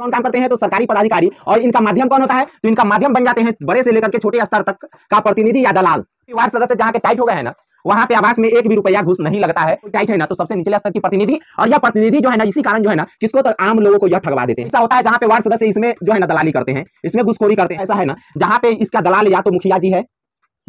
कौन काम करते हैं तो सरकारी पदाधिकारी और इनका माध्यम कौन होता है तो इनका माध्यम बन जाते हैं बड़े से लेकर के छोटे स्तर तक का प्रतिनिधि या दलाल वार्ड सदस्य जहाँ के टाइट हो गए हैं ना वहाँ पे आवास में एक भी रुपया घुस नहीं लगता है टाइट तो है ना तो सबसे निचले स्तर की प्रतिनिधि और यह प्रतिनिधि जो है ना इसी कारण जो है ना किसको तो आम लोगों को यह ठगवा देते हैं ऐसा होता है जहाँ पे वार्ड सदस्य इसमें जो है ना दलाली करते हैं इसमें घुसखोरी करते हैं ऐसा है ना जहाँ पे इसका दलाल या तो मुखिया जी है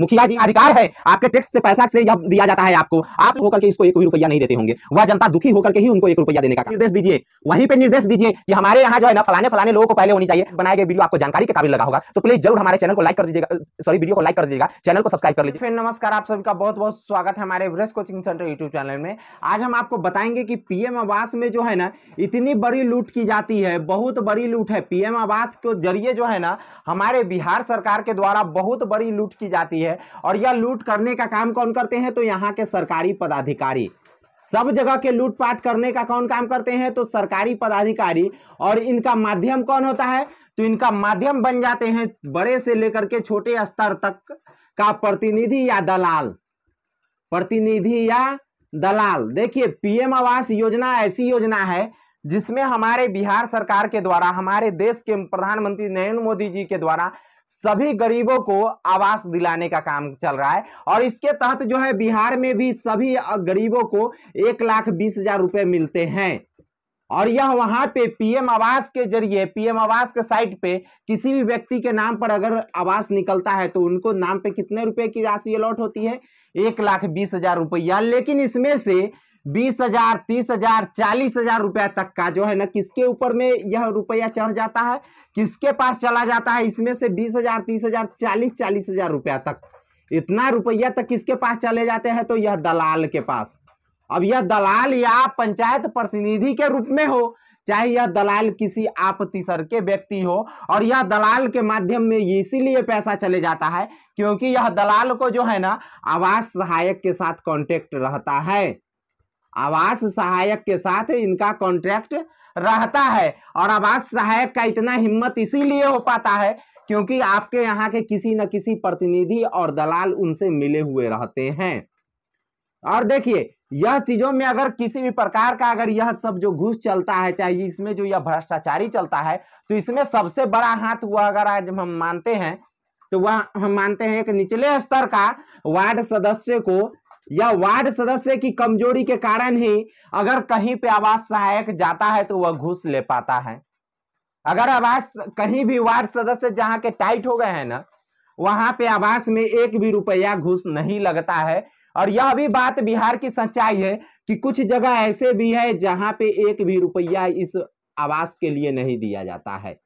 मुखिया जी अधिकार है आपके टैक्स से पैसा से दिया जाता है आपको आप होकर के इसको एक रुपया नहीं देते होंगे वह जनता दुखी होकर के ही उनको एक रुपया देने का निर्देश दीजिए वहीं पर निर्देश दीजिए कि हमारे यहाँ जो है ना फलाने फलाने लोगों को पहले होनी चाहिए बनाए गए वीडियो आपको जानकारी के काबिल लगा होगा तो प्लीज जरूर हमारे चैनल को लाइक कर दीजिएगा सॉरी वीडियो को लाइक कर दीजिएगा चैनल को सब्सक्राइब कर लीजिए नमस्कार आप सभी का बहुत बहुत स्वागत है हमारे Everest coaching centre YouTube channel में आज हम आपको बताएंगे कि पीएम आवास में जो है ना इतनी बड़ी लूट की जाती है बहुत बड़ी लूट है पीएम आवास के जरिए जो है ना हमारे बिहार सरकार के द्वारा बहुत बड़ी लूट की जाती है है और यह लूट करने का काम कौन करते हैं तो यहाँ के सरकारी पदाधिकारी सब जगह के लूटपाट करने का कौन काम करते हैं तो सरकारी पदाधिकारी और इनका माध्यम कौन होता है तो इनका माध्यम बन जाते हैं बड़े से लेकर के छोटे स्तर तक का प्रतिनिधि या दलाल प्रतिनिधि या दलाल देखिए पीएम आवास योजना ऐसी योजना है जिसमें हमारे बिहार सरकार के द्वारा हमारे देश के प्रधानमंत्री नरेंद्र मोदी जी के द्वारा सभी गरीबों को आवास दिलाने का काम चल रहा है और इसके तहत जो है बिहार में भी सभी गरीबों को एक लाख बीस हजार रुपए मिलते हैं और यह वहां पे पीएम आवास के जरिए पीएम आवास के साइट पे किसी भी व्यक्ति के नाम पर अगर आवास निकलता है तो उनको नाम पे कितने रुपए की राशि अलॉट होती है एक लाख बीस हजार रुपया लेकिन इसमें से बीस हजार तीस हजार चालीस हजार रुपया तक का जो है ना किसके ऊपर में यह रुपया चढ़ जाता है किसके पास चला जाता है इसमें से बीस हजार तीस हजार चालीस चालीस हजार रुपया तक इतना रुपया तक किसके पास चले जाते हैं तो यह दलाल के पास अब यह दलाल या पंचायत प्रतिनिधि के रूप में हो चाहे यह दलाल किसी आपत्ति सर के व्यक्ति हो और यह दलाल के माध्यम में इसीलिए पैसा चले जाता है क्योंकि यह दलाल को जो है ना आवास सहायक के साथ कॉन्टेक्ट रहता है आवास सहायक के साथ इनका कॉन्ट्रैक्ट रहता है और आवास सहायक का इतना हिम्मत इसीलिए हो पाता है क्योंकि आपके यहाँ के किसी न किसी प्रतिनिधि और दलाल उनसे मिले हुए रहते हैं और देखिए यह चीजों में अगर किसी भी प्रकार का अगर यह सब जो घूस चलता है चाहे इसमें जो यह भ्रष्टाचारी चलता है तो इसमें सबसे बड़ा हाथ हुआ अगर आज हम मानते हैं तो वह हम मानते हैं कि निचले स्तर का वार्ड सदस्य को या वार्ड सदस्य की कमजोरी के कारण ही अगर कहीं पे आवास सहायक जाता है तो वह घूस ले पाता है अगर आवास कहीं भी वार्ड सदस्य जहाँ के टाइट हो गए हैं ना वहां पे आवास में एक भी रुपया घुस नहीं लगता है और यह भी बात बिहार की सच्चाई है कि कुछ जगह ऐसे भी है जहां पे एक भी रुपया इस आवास के लिए नहीं दिया जाता है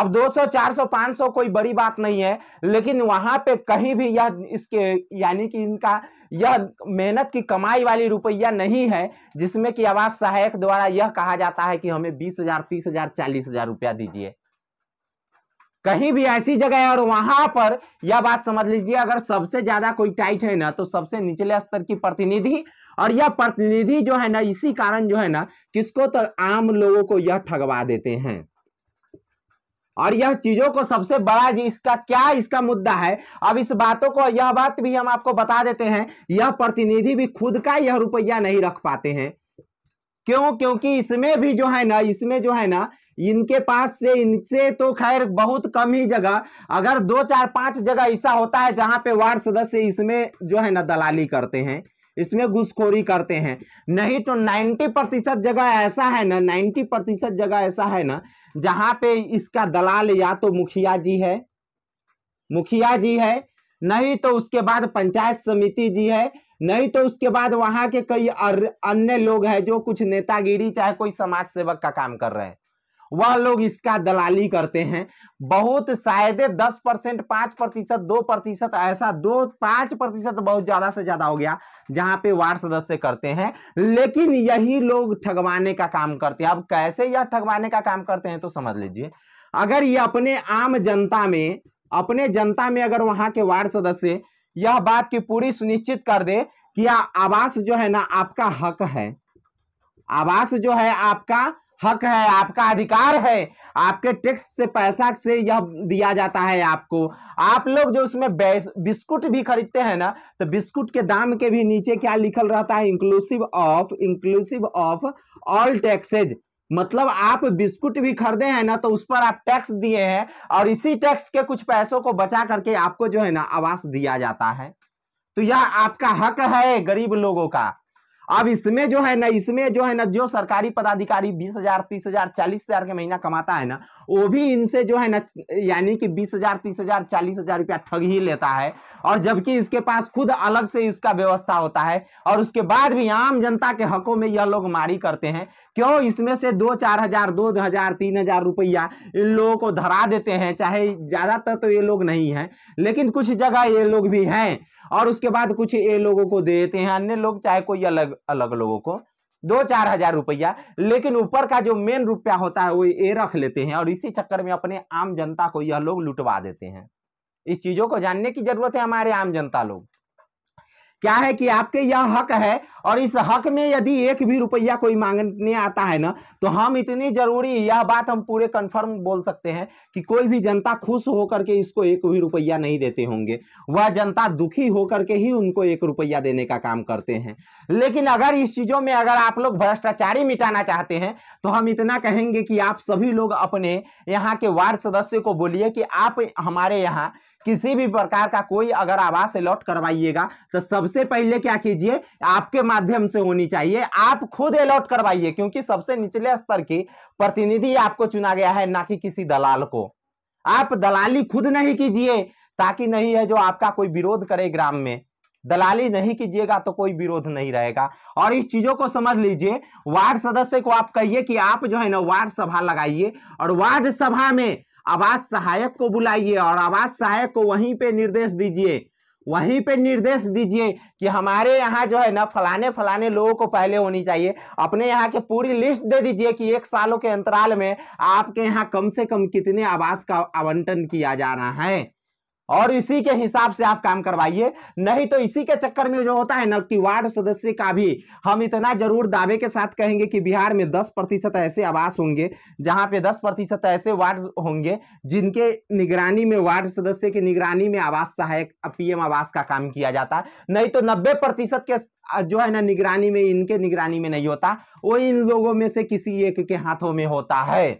अब 200 400 500 कोई बड़ी बात नहीं है लेकिन वहां पे कहीं भी यह इसके यानी कि इनका यह मेहनत की कमाई वाली रुपया नहीं है जिसमें कि आवास सहायक द्वारा यह कहा जाता है कि हमें बीस हजार तीस हजार चालीस हजार रुपया दीजिए कहीं भी ऐसी जगह है और वहां पर यह बात समझ लीजिए अगर सबसे ज्यादा कोई टाइट है ना तो सबसे निचले स्तर की प्रतिनिधि और यह प्रतिनिधि जो है ना इसी कारण जो है ना किसको तो आम लोगों को यह ठगवा देते हैं और यह चीजों को सबसे बड़ा जी इसका क्या इसका मुद्दा है अब इस बातों को यह बात भी हम आपको बता देते हैं यह प्रतिनिधि भी खुद का यह रुपया नहीं रख पाते हैं क्यों क्योंकि इसमें भी जो है ना इसमें जो है ना इनके पास से इनसे तो खैर बहुत कम ही जगह अगर दो चार पांच जगह ऐसा होता है जहां पे वार्ड सदस्य इसमें जो है ना दलाली करते हैं इसमें घुसखोरी करते हैं नहीं तो 90 प्रतिशत जगह ऐसा है ना 90 प्रतिशत जगह ऐसा है ना जहां पे इसका दलाल या तो मुखिया जी है मुखिया जी है नहीं तो उसके बाद पंचायत समिति जी है नहीं तो उसके बाद वहां के कई अन्य लोग हैं जो कुछ नेतागिरी चाहे कोई समाज सेवक का काम कर रहे हैं वह लोग इसका दलाली करते हैं बहुत शायद दस परसेंट पांच प्रतिशत दो प्रतिशत ऐसा दो पांच प्रतिशत बहुत ज्यादा से ज्यादा हो गया जहां पे वार्ड सदस्य करते हैं लेकिन यही लोग ठगवाने का काम करते हैं अब कैसे यह ठगवाने का काम करते हैं तो समझ लीजिए अगर ये अपने आम जनता में अपने जनता में अगर वहां के वार्ड सदस्य यह बात की पूरी सुनिश्चित कर दे कि आवास जो है ना आपका हक है आवास जो है आपका हक है आपका अधिकार है आपके टैक्स से पैसा से यह दिया जाता है आपको आप लोग जो उसमें बिस्कुट भी खरीदते हैं ना तो बिस्कुट के दाम के भी नीचे क्या लिखल रहता है inclusive of inclusive of all taxes मतलब आप बिस्कुट भी खरीदे हैं ना तो उस पर आप टैक्स दिए हैं और इसी टैक्स के कुछ पैसों को बचा करके आपको जो है ना आवास दिया जाता है तो यह आपका हक है गरीब लोगों का अब इसमें जो है ना इसमें जो है ना जो सरकारी पदाधिकारी बीस हजार तीस हजार चालीस हजार के महीना कमाता है ना वो भी इनसे जो है ना यानी कि बीस हजार तीस हजार चालीस हजार रुपया ठग ही लेता है और जबकि इसके पास खुद अलग से इसका व्यवस्था होता है और उसके बाद भी आम जनता के हकों में यह लोग मारी करते हैं क्यों इसमें से दो चार हजार दो हजार तीन हजार रुपया इन लोगों को धरा देते हैं चाहे ज्यादातर तो ये लोग नहीं है लेकिन कुछ जगह ये लोग भी हैं और उसके बाद कुछ ए लोगों को दे देते हैं अन्य लोग चाहे कोई अलग अलग लोगों को दो चार हजार रुपया लेकिन ऊपर का जो मेन रुपया होता है वो ये रख लेते हैं और इसी चक्कर में अपने आम जनता को यह लोग लुटवा देते हैं इस चीजों को जानने की जरूरत है हमारे आम जनता लोग क्या है कि आपके यह हक है और इस हक में यदि एक भी रुपया कोई मांगने आता है ना तो हम इतनी जरूरी यह बात हम पूरे कंफर्म बोल सकते हैं कि कोई भी जनता खुश होकर के इसको एक भी रुपया नहीं देते होंगे वह जनता दुखी होकर के ही उनको एक रुपया देने का काम करते हैं लेकिन अगर इस चीज़ों में अगर आप लोग भ्रष्टाचारी मिटाना चाहते हैं तो हम इतना कहेंगे कि आप सभी लोग अपने यहाँ के वार्ड सदस्य को बोलिए कि आप हमारे यहाँ किसी भी प्रकार का कोई अगर आवास अलॉट करवाइएगा तो सबसे पहले क्या कीजिए आपके माध्यम से होनी चाहिए आप खुद अलॉट करवाइए क्योंकि सबसे निचले स्तर की प्रतिनिधि आपको चुना गया है ना कि किसी दलाल को आप दलाली खुद नहीं कीजिए ताकि नहीं है जो आपका कोई विरोध करे ग्राम में दलाली नहीं कीजिएगा तो कोई विरोध नहीं रहेगा और इस चीजों को समझ लीजिए वार्ड सदस्य को आप कहिए कि आप जो है ना वार्ड सभा लगाइए और वार्ड सभा में आवास सहायक को बुलाइए और आवास सहायक को वहीं पे निर्देश दीजिए वहीं पे निर्देश दीजिए कि हमारे यहाँ जो है ना फलाने फलाने लोगों को पहले होनी चाहिए अपने यहाँ के पूरी लिस्ट दे दीजिए कि एक सालों के अंतराल में आपके यहाँ कम से कम कितने आवास का आवंटन किया जा रहा है और इसी के हिसाब से आप काम करवाइए नहीं तो इसी के चक्कर में जो होता है ना कि वार्ड सदस्य का भी हम इतना जरूर दावे के साथ कहेंगे कि बिहार में 10 प्रतिशत ऐसे आवास होंगे जहां पे 10 प्रतिशत ऐसे वार्ड होंगे जिनके निगरानी में वार्ड सदस्य की निगरानी में आवास सहायक पीएम आवास का काम किया जाता नहीं तो नब्बे प्रतिशत के जो है ना निगरानी में इनके निगरानी में नहीं होता वो इन लोगों में से किसी एक के हाथों में होता है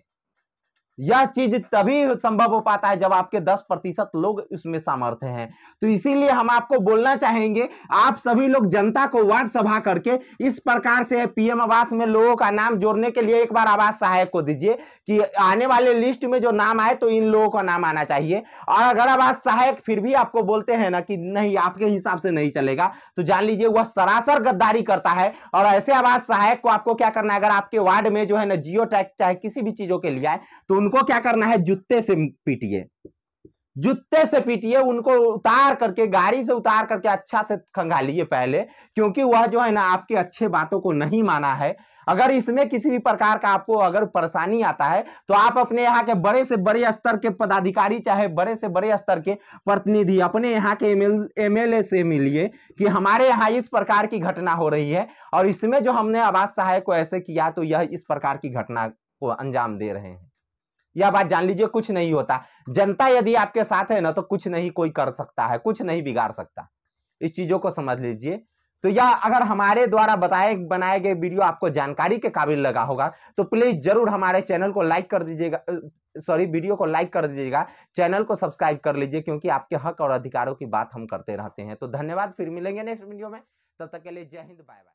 यह चीज तभी संभव हो पाता है जब आपके 10 प्रतिशत लोग इसमें सामर्थ्य हैं तो इसीलिए हम आपको बोलना चाहेंगे आप सभी लोग जनता को वार्ड सभा करके इस प्रकार से पीएम आवास में लोगों का नाम जोड़ने के लिए एक बार आवास सहायक को दीजिए कि आने वाले लिस्ट में जो नाम आए तो इन लोगों का नाम आना चाहिए और अगर आवास सहायक फिर भी आपको बोलते हैं ना कि नहीं आपके हिसाब से नहीं चलेगा तो जान लीजिए वह सरासर गद्दारी करता है और ऐसे आवास सहायक को आपको क्या करना है अगर आपके वार्ड में जो है ना जियो टैक्स चाहे किसी भी चीजों के लिए आए तो उनको उनको क्या करना है जूते से पीटिए जूते से पीटिए उनको उतार करके गाड़ी से उतार करके अच्छा से खंगालिए पहले क्योंकि वह जो है ना आपके अच्छे बातों को नहीं माना है अगर इसमें किसी भी प्रकार का आपको अगर परेशानी आता है तो आप अपने यहाँ के बड़े से बड़े स्तर के पदाधिकारी चाहे बड़े से बड़े स्तर के प्रतिनिधि अपने यहाँ के एमएलए से मिलिए कि हमारे यहाँ इस प्रकार की घटना हो रही है और इसमें जो हमने आवास सहायक को ऐसे किया तो यह इस प्रकार की घटना को अंजाम दे रहे हैं यह बात जान लीजिए कुछ नहीं होता जनता यदि आपके साथ है ना तो कुछ नहीं कोई कर सकता है कुछ नहीं बिगाड़ सकता इस चीजों को समझ लीजिए तो या अगर हमारे द्वारा बताए बनाए गए वीडियो आपको जानकारी के काबिल लगा होगा तो प्लीज जरूर हमारे चैनल को लाइक कर दीजिएगा सॉरी वीडियो को लाइक कर दीजिएगा चैनल को सब्सक्राइब कर लीजिए क्योंकि आपके हक और अधिकारों की बात हम करते रहते हैं तो धन्यवाद फिर मिलेंगे नेक्स्ट वीडियो में तब तक के लिए जय हिंद बाय बाय